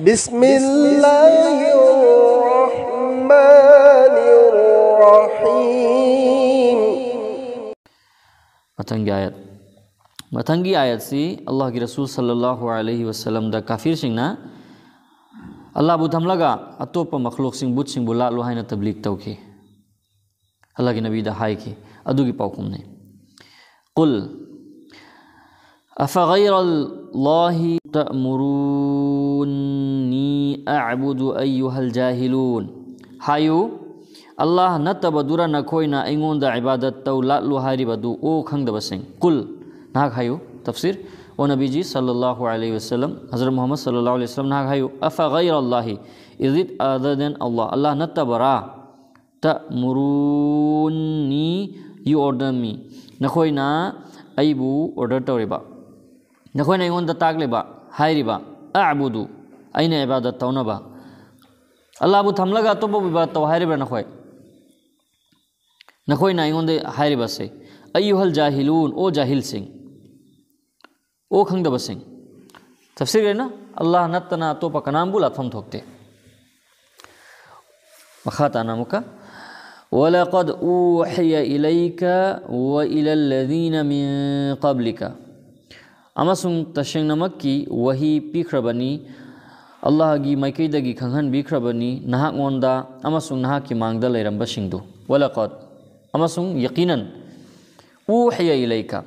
بسم الله الرحمن الرحيم متنگی آیت متنگی آیت سی اللہ کی رسول صلی اللہ علیہ وسلم دا کافر سنگنا اللہ بو دھم لگا اتوپ مخلوق سنگ بوت سنگ بلا لوہائن تبلیغ توکی اللہ کی نبی دا ہائی کی ادو کی پاکم نے قل أفغير الله تأمروني أعبد أيها الجاهلون حيو الله نتبا دورا نكوينا إنغون دا عبادة تولا لهاري بدو أو خنگ دبسين قل ناك حيو تفسير ونبي جي صلى الله عليه وسلم حضرت محمد صلى الله عليه وسلم ناك حيو أفغير الله إذيت آذدن الله الله نتبا را تأمروني you order me نكوينا أيبو order توريبا نخوين أيون دتاق لبا هاي ربا أعبدو أين عبادة تونا با الله أبو ثملا قا توبو ببات تو هاي ربا نخوين نخوين أيون ده هاي ربا سي أيها الجاهلون أو جاهل سين أو خنگ دبا سين تفسير لنا الله نتنا توبا كنام بولا ثم ثوكتي مخاطا نامكا ولقد أوحي إليك وإلى الذين من قبلك ꯑꯃꯁꯨꯡ ꯇꯁꯦꯡꯅꯃꯛꯀꯤ ꯋꯥꯍꯤ ꯄꯤꯈ꯭ꯔꯕꯅꯤ ꯑꯜꯂꯥꯍꯒꯤ ꯃꯥꯏꯀꯩꯗꯒꯤ ꯈꯪꯍꯟꯕꯤꯈ꯭ꯔꯕꯅꯤ ꯅꯍꯥꯛꯉꯣꯟꯗ ꯑꯃꯁꯨꯡ ꯅꯍꯥꯛꯀꯤ ꯃꯥꯡꯗ ꯂꯩꯔꯝꯕꯁꯤꯡꯗꯨ ꯋꯥꯂꯀꯣꯠ ꯑꯃꯁꯨꯡ ꯌꯀꯤꯅꯟ ꯎꯍꯌ ꯏꯂꯩꯀ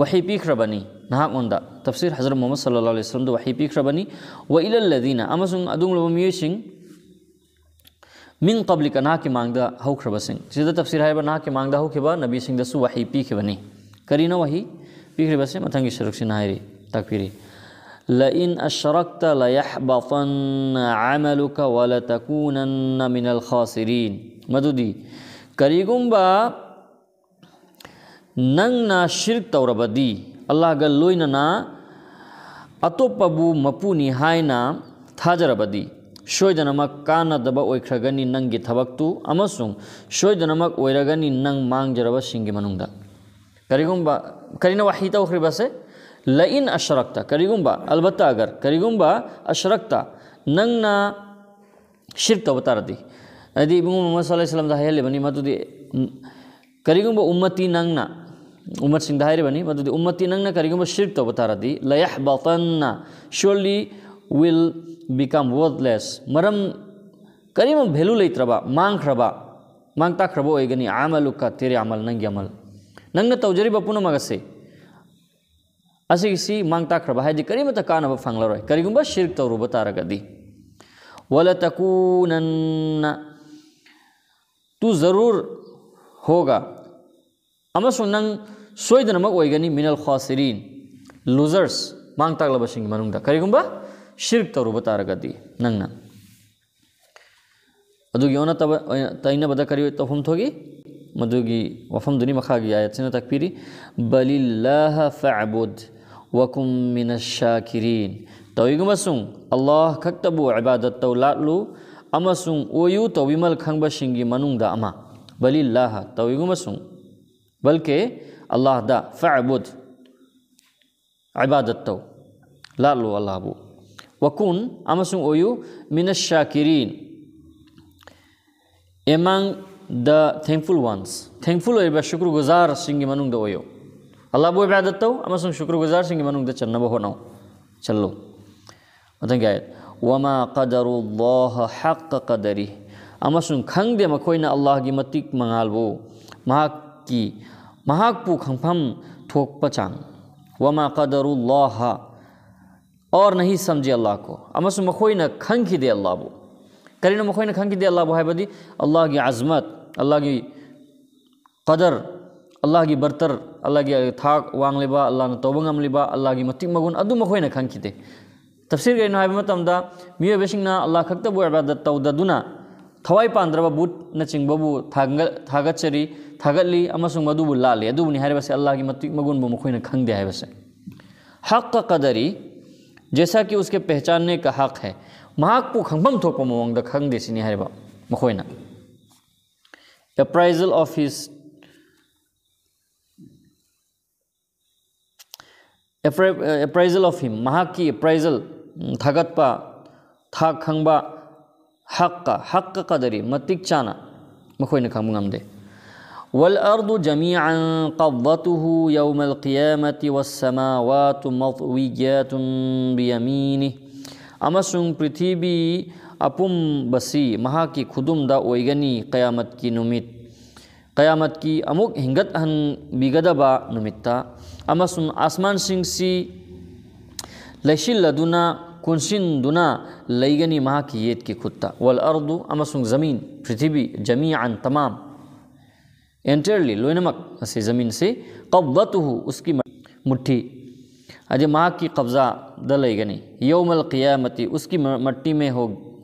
ꯋꯥꯍꯤ ꯄꯤꯈ꯭ꯔꯕꯅꯤ ꯅꯍꯥꯛꯉꯣꯟꯗ ꯇꯞꯁꯤꯔ ꯍꯖꯔ ꯃꯣꯍꯃꯗ ꯁꯜꯂꯥ ꯂꯩ ꯁꯂꯝꯗ ꯋꯥꯍꯤ ꯄꯤꯈ꯭ꯔꯕꯅꯤ ꯋ ꯏꯂꯜꯂꯗꯤꯅ ꯑꯃꯁꯨꯡ ꯑꯗꯨꯒꯨꯝꯂꯕ ꯃꯤꯑꯣꯏꯁꯤꯡ ꯃꯤꯡ ꯄꯕ꯭ꯂꯤꯛꯀ ꯅꯍꯥꯛꯀꯤ ꯃꯥꯡꯗ ꯍꯧꯈ꯭ꯔꯕꯁꯤꯡ ꯁꯤꯗ ꯇꯞꯁꯤꯔ ꯍꯥꯏꯕ ꯅꯍꯥꯛꯀꯤ ꯃꯥꯡꯗ ꯍꯧꯈꯤꯕ ꯅꯕꯤꯁꯤꯡꯗꯁꯨ ꯋꯥꯍꯤ ꯄꯤꯈꯤꯕꯅꯤ ꯀꯔꯤꯅꯣ ꯋꯥꯍꯤ بيكري بس ما تنجي شرك سنهايري تكفيري لئن أشركت ليحبطن عملك ولتكونن من الخاسرين مدودي كريغم با نننا شرك توربدي الله قال لويننا أتوببو مبوني هاينا ꯊꯥꯖꯔꯕꯗꯤ ꯁꯣꯏꯗꯅꯃꯛ ꯀꯥꯟꯅꯗꯕ ꯑꯣꯏꯈ꯭ꯔꯒꯅꯤ ꯅꯪꯒꯤ ꯊꯕꯛꯇꯨ ꯑꯃꯁꯨꯡ ꯁꯣꯏꯗꯅꯃꯛ ꯑꯣꯏꯔꯒꯅꯤ ꯅꯪ ꯃꯥꯡꯖꯔꯕꯁꯤꯡꯒꯤ ꯃꯅꯨꯡꯗ با کہی اخری بس لئن اشرکتا کریگمبا البتہ اگر کریگمبا اشرکتا ننگ نا شرک نن سرف تب تردی ہوں سلائی سلم ملتی کری گمتی نن امتسنگ آ کریگمبا امتی ننگ ننگ نا نا امت بنی امتی نن کئی گریف تب ترح بن سورلی ویل بی کم وتھ لس مرم کریم بھلو لوب مانخب مان تک ہو گئی آملک تیریامل ننگل ننگ توجری پونم مغسے اسی کسی مانگتا کھڑبا ہے جی کری مت کان ب فنگل رہے کری شرک تو رو بتا رگ دی ول تو ضرور ہوگا امس ننگ سوئی دن مگ گنی منل خاصرین لوزرس مانگ لب سن کی منگتا کری گم شرک تو رو بتا رگ دی نن ادو یونا تب تین بدا کری تو ہم تھو مدوغي وفهم دوني مخاقي آيات سنة تكبيري بل الله فاعبد وكم من الشاكرين تو تويغ مسون الله كتبو عبادة لاتلو أما سون ويو تو تويمل خنبا شنجي منون دا أما بل الله تو تويغ مسون كي الله دا فاعبد عبادة تو لاتلو الله بو وكون أما سون ويو من الشاكرين إمان دا تینفل ونس تھینفل ہوا شکر گزار منگ کی او اللہ بو عبادت تو اما سنگ شکر گزار منگ کی چنب ہونؤ چلو مطلب کیا وما قدر اللہ حق قدری اما سنگ کھنگ دے مکوئی اللہ کی متک منگال بو مہاک کی مہاک پو کھنگ پھم تھوک پچانگ وما قدر اللہ اور نہیں سمجھے اللہ نہ ہی سمجھی ال کوئی کن کی دے ال بھو کم من کی الا اللہ کی عظمت اللہ کی قدر اللہ کی برتر اللہ کی تھاک وانگ لبا اللہ نے توبہ ام لبا اللہ کی متی مگن ادو مکھوئی نہ کھنکھی دے تفسیر گئی نہائب متم دا میو بیشنگ نہ اللہ کھکتا بو عبادت تو دا دونا تھوائی پاندر با بوت نہ چنگ بابو تھاگت چری تھاگت لی اما سنگ مدو بو لالی ادو بنی حیر بسے اللہ کی متی مگن بو مکھوئی نہ کھنگ دے ہے بسے حق قدری جیسا کہ اس کے پہچاننے کا حق ہے مہاک پو کھنگ بم تھوپا مو وانگ دا کھنگ دے سی نہائی با مکھوئی نہ appraisal of his appraisal of him mahaki appraisal mm, thagatpa thak khangba haqqa haqqa qadari matik chana makhoina khang ngamde wal ardu jami'an qabdatuhu yawm al qiyamati was samawati matwiyatun اپم بسی مہا کی خدم دا اویگنی قیامت کی نمیت قیامت کی اموک ہنگت ہن بیگدہ با نمیتا امسن آسمان سنگ سی لشل دونا کنسن دونا لیگنی مہا کی یت کی خودتا والاردو امسن زمین پرتیبی جمیعا تمام انٹرلی لوینمک اسی زمین سے قبضتو اس کی مٹھی اجے مہا کی قبضہ دلائی گنی یوم القیامتی اس کی مٹی میں ہو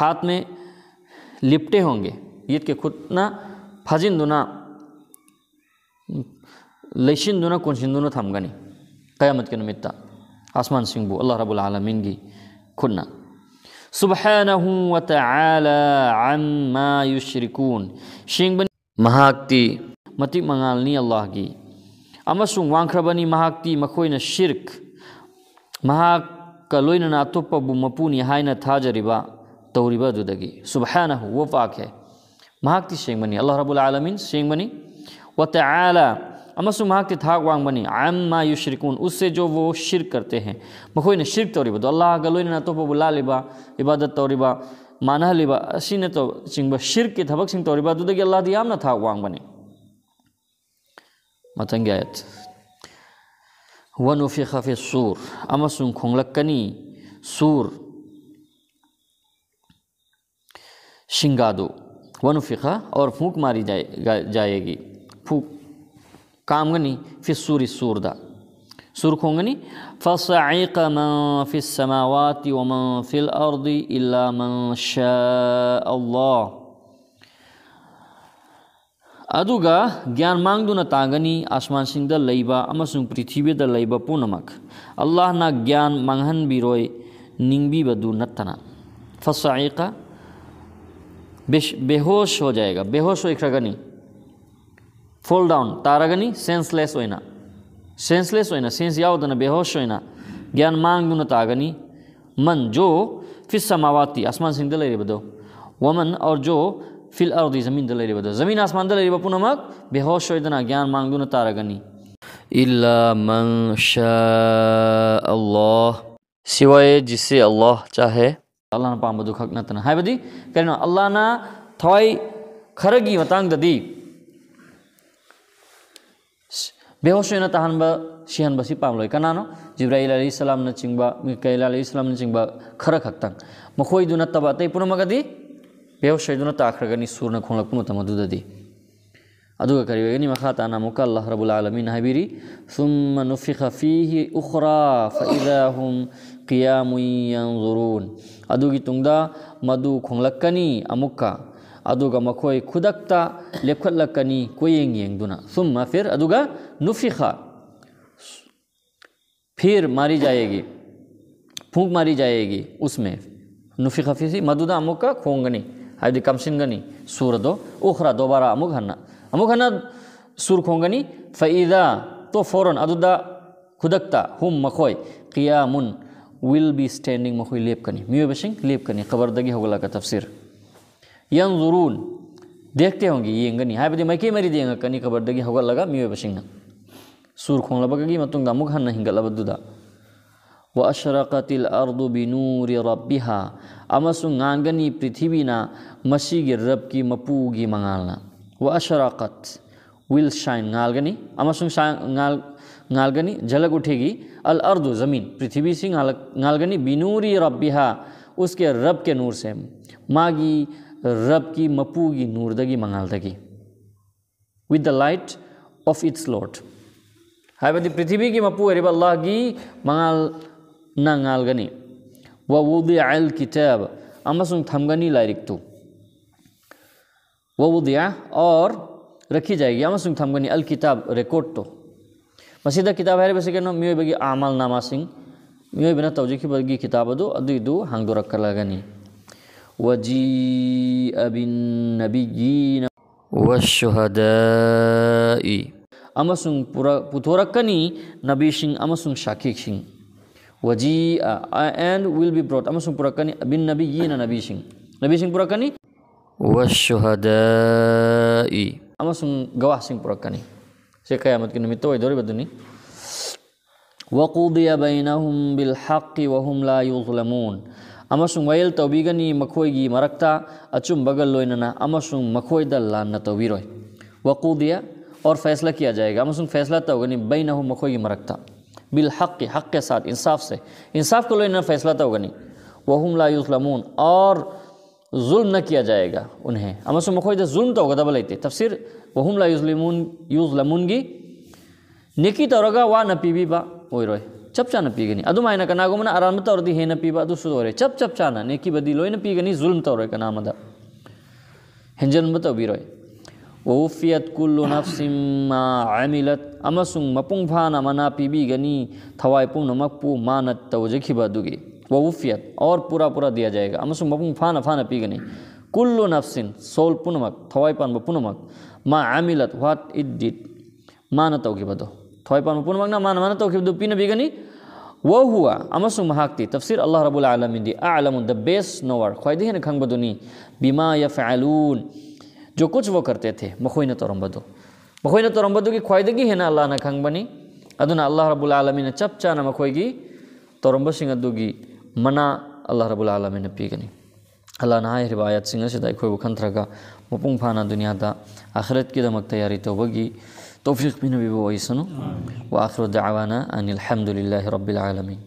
ہاتھ میں لپٹے ہوں گے یت کے کھتنا نہ پھجن دنا لشن کنشن دنا تھم گنی قیامت کے نمتہ آسمان سنگھ بو اللہ رب العالمین کی خود سبحانہ و تعالی عن ما یشرکون شنگ بنی مہاکتی متی منگالنی اللہ گی امسوں وانکھر بنی مہاکتی مکوین شرک مہاک کلوین ناتو پبو مپونی ہائین تھا جریبا توریبا جدگی سبحانہ وہ پاک ہے مہاکتی شیخ بنی اللہ رب العالمین شیخ بنی و تعلیٰ امس مہاکتی تھاگ وانگ بنی عم ما شرکون اس سے جو وہ شرک کرتے ہیں مخوئی نے شرک توریبا تو اللہ گلوئی نے تو بلا لبا عبادت توریبا مانا لبا اسی نے تو شنگ شرک کے تھبک سنگ توریبا جدگی اللہ دی نہ تھاگ وانگ بنی متنگ آیت ونفی خفی سور امسن کھونگلکنی سور شنگا دو ونفقہ اور پھونک ماری جائے, جائے گی پھونک کامگنی فصور سور دا سور کھونگنی فصعق من فی السماوات ومن فی الارض الا من شاء اللہ ادو گا گیان مانگ دونا تانگنی آسمان سنگ دا لئیبا اما سنگ پریتیوی دا لیبا پونمک اللہ نا گیان مانگن بی روئے ننگ بی بدو نتنا فصعیقہ بے ہوش ہو جائے گا بے ہوش ہو اکھرا گنی فول ڈاؤن تارا گنی سینس لیس ہوئی نا سینس لیس ہوئی نا سینس یاو دن بے ہوش ہوئی نا گیان مانگ دن تا من جو فی السماواتی آسمان سنگ دلائی ری بدو ومن اور جو فی الارضی زمین دلائی ری بدو زمین آسمان دلائی ری بپو نمک بے ہوش ہوئی دن گیان مانگ دن تارا گنی الا من شاء اللہ سوائے جسے اللہ چاہے අල්ලාහන පාම්බ දුකක් නැතන හැබදි කරනවා අල්ලානා තවයි ꯈꯔꯒꯤ ꯃꯇꯥꯡꯗꯗꯤ बेहोश होना तहन सिहन से पामल कनानो जिब्राइल अली इस्लाम चिंब मिकैल अली इस्लाम चिंब खर खतंग मखोद नब अत पुनमी बेहोश ताखरगनी सूरन खोलपदी करीबनी मखा ताना मुक अल्लाह रबुल आलमीन हबीरी सुम नुफिख फीहि उखरा फ़ैदा हम قیامین ضرون ادوگی تندا مدو کھونگلکنی امکا ادوگا مکھوئی کھدکتا لکھت لکنی کوئی دن سم ما پھر ادوگا نفیخا پھر ماری جائے گی پھونک ماری جائے گی اس میں نفی فیسی سی مدودا اموک کا کھون گنی ہے دی کمسن سور دو اخرا دوبارہ اموگ ہننا اموگ ہننا سور کھونگنی گنی فعیدہ تو فوراً ادودا کھدکتا ہم مکھوئے قیامن will be will be standing کنی قبر دگی ہوگلا کا تفسیر ینظرون دیکھتے ہوں گی یہ مری کنی قبر دگی ہوگلا کا میوے بشنگ سور لبا کی من ہنگلب و اشراق تیل اردو بیب نانگنی گان گھبھی نا مشی رب کی مپو منالنا و اشراق ورل شائن گال گا نال اٹھے گی الارض زمین پرتھوی سی نالگنی بینوری ربیہ اس کے رب کے نور سے ماگی رب کی مپوگی گی نور دگی منگال دگی ود دا لائٹ آف اٹس لوٹ ہائی بدی پرتھوی کی مپو ارب اللہ گی منگال نالگنی و الکتاب ال کتاب تھمگنی لائرک تو و اور رکھی جائے گی امسن تھمگنی الکتاب ریکارڈ تو masih kitab hari besi keno miwi bagi amal nama sing miwi bina tau jadi bagi kitab itu adu itu hang durak kalagani waji abin nabi jina wasyuhadai amasung pura putorak kani nabi sing amasung syakik sing waji and will be brought amasung pura kani abin nabi jina nabi sing nabi sing pura kani wasyuhadai amasung gawah sing pura kani છે કયામત કે નિમિત્ત હોય દોરી બધુંની وقضي بينهم بالحق وهم لا يظلمون أمسون ويل توبيغني مكويغي مركتا أچم بغل لويننا أمسون مكوي دل لان توبيروي وقضي اور فیصلہ کیا جائے گا امسون فیصلہ توغنی بينهم مكويغي مركتا بالحق حق کے ساتھ انصاف سے انصاف کو لويننا فیصلہ توغنی وهم لا يظلمون اور ظلم نہ کیا جائے گا انہیں اما سو مخواہدہ ظلم تو ہوگا دبل ایتے تفسیر وہم لا یظلمون یظلمون گی نیکی تو رگا وا نہ پی بی با اوئی روئے چپ چانا پی گنی ادو مائنہ کا ناگو منا آرام تو ردی ہے نہ پی با ادو سو روئے چپ چپ چانا نیکی بدی لوئے نہ پی گنی ظلم تو روئے کا نام دا ہنجن بتا بی روئے ووفیت کل نفس ما عملت اما سنگ مپنگ بھانا منا پی بی گنی تھوائی پون مکپو مانت توجہ جکھی با دوگی ووفیت اور پورا پورا دیا جائے گا امس مبم فانا فانا پی گنی کل نفسن سول پنمک تھوائی پان پنمک ما عملت وات اٹ ڈٹ مانا تو بدو تھوائی پان پنمک نہ مان مانا تو بدو پی پیگنی پی گنی و ہوا امس مہاکتی تفسیر اللہ رب العالمین دی اعلم دا بیس نوار خواہ دیکھیں کھنگ بدو نی بیما یفعلون جو کچھ وہ کرتے تھے مخوئی نہ تو رم بدو مخوئی نہ تو رم بدو کی خواہ دیکھی ہے نا اللہ نہ کھنگ بنی ادنا اللہ رب العالمین چپ چانا مخوئی گی تو رمبا سنگھ ادو گی ꯃꯅꯥ ꯑꯜꯂꯥ ꯔꯕꯨꯜ ꯑꯥꯂꯃꯤꯅ ꯄꯤꯒꯅꯤ ꯑꯜꯂꯥꯅ ꯍꯥꯏꯔꯤꯕ ꯑꯥꯌꯥꯠꯁꯤꯡ ꯑꯁꯤꯗ ꯑꯩꯈꯣꯏꯕꯨ ꯈꯟꯊꯔꯒ ꯃꯄꯨꯡ ꯐꯥꯅ ꯗꯨꯅꯤꯌꯥꯗ ꯑꯈꯔꯠꯀꯤꯗꯃꯛ ꯇꯌꯥꯔꯤ ꯇꯧꯕꯒꯤ توفꯤق بꯤꯅꯕꯤꯕ ꯑꯣꯏꯁꯅꯨ وآخر دعوانا أن الحمد لله رب العالمين